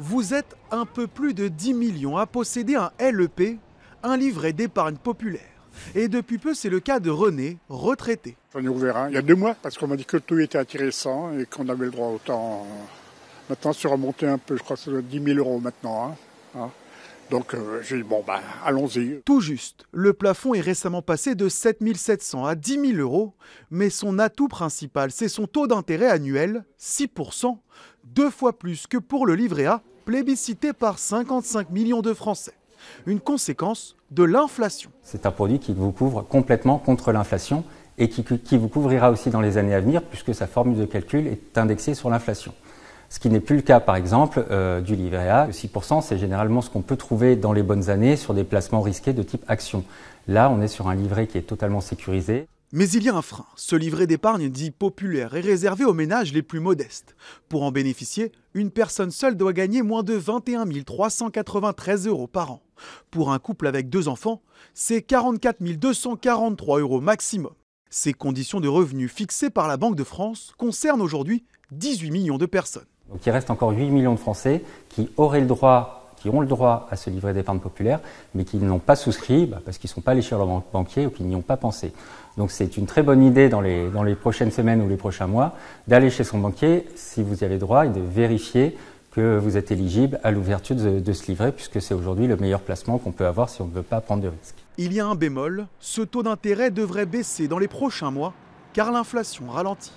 Vous êtes un peu plus de 10 millions à posséder un LEP, un livret d'épargne populaire. Et depuis peu, c'est le cas de René, retraité. J'en ai ouvert il y a deux mois parce qu'on m'a dit que tout était intéressant et qu'on avait le droit autant. Maintenant, c'est remonté un peu, je crois que c'est 10 000 euros maintenant. Hein. Hein. donc euh, j'ai dit, bon, ben, allons-y. Tout juste, le plafond est récemment passé de 7 700 à 10 000 euros, mais son atout principal, c'est son taux d'intérêt annuel, 6 deux fois plus que pour le livret A, plébiscité par 55 millions de Français. Une conséquence de l'inflation. C'est un produit qui vous couvre complètement contre l'inflation et qui, vous couvrira aussi dans les années à venir puisque sa formule de calcul est indexée sur l'inflation. Ce qui n'est plus le cas, par exemple, euh, du livret A. 6%, c'est généralement ce qu'on peut trouver dans les bonnes années sur des placements risqués de type action. Là, on est sur un livret qui est totalement sécurisé. Mais il y a un frein. Ce livret d'épargne dit populaire est réservé aux ménages les plus modestes. Pour en bénéficier, une personne seule doit gagner moins de 21 393 euros par an. Pour un couple avec deux enfants, c'est 44 243 euros maximum. Ces conditions de revenus fixées par la Banque de France concernent aujourd'hui 18 millions de personnes. il reste encore 8 millions de Français qui auraient le droit qui ont le droit à livrer des d'épargne populaire, mais qui n'ont pas souscrit bah, parce qu'ils ne sont pas allés chez leur banquier ou qu'ils n'y ont pas pensé. Donc c'est une très bonne idée dans les, dans les prochaines semaines ou les prochains mois d'aller chez son banquier, si vous y avez droit, et de vérifier que vous êtes éligible à l'ouverture de, de, ce livret, puisque c'est aujourd'hui le meilleur placement qu'on peut avoir si on ne veut pas prendre de risques. Il y a un bémol, ce taux d'intérêt devrait baisser dans les prochains mois, car l'inflation ralentit.